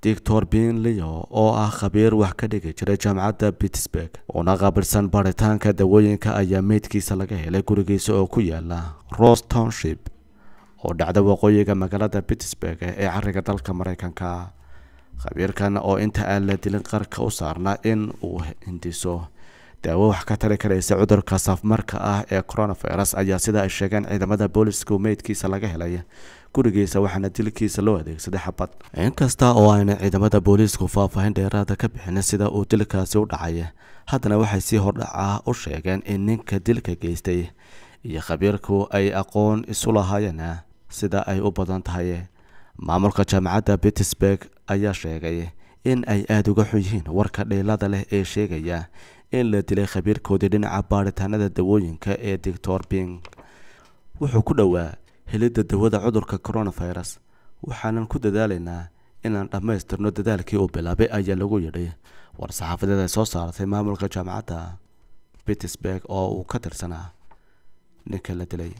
dictor bin leo oo ah khabiir wax ka dhigi jiray jaamacadda pittsburg una qaabilsan baaritaanka dawooyinka ayaa meydkiisa laga helay gurigiisa oo ku yaala ross township oo dhacda waqooyiga magaalada pittsburg ee cariga dalka mareykanka khabiirkan oo inta aan la dilin qarka u saarna in uu hindiso daawo wax ka tari karaysa cudurka safmarka ah ee coronavirus ayaa sida ay sheegeen ciidamada booliisku meydkiisa laga helay gurigiisa waxaana dilkiisa loo adeegsaday xabad inkasta oo ayna ciidamada booliisku faahfaahin dheeraada ka bixin sida uu dilkaasi u dhacay haddana waxay si hordhac ah u sheegeen in ninka dilka geystay iyo khabiirku ay aqoon isu lahaayeen sida ay u badan tahay maamulka jaamacadda pittsburg ayaa sheegay in ay aada uga xun yihiin warka dheelada leh ee sheegaya in la dilay khabiirkoodii dhinaca baaritaanada dawooyinka ee doctor bing wuxuu ku dhowaa helidda dawada cudurka coronavirus waxaanan ku dadaalaynaa inaan dhammaystirno dadaalkii uu bilaabay ayaa lagu yidhi war-saxaafadeed ay soo saartay maamulka jaamacadda pittsburg oo uu ka tirsanaa ninka la dilay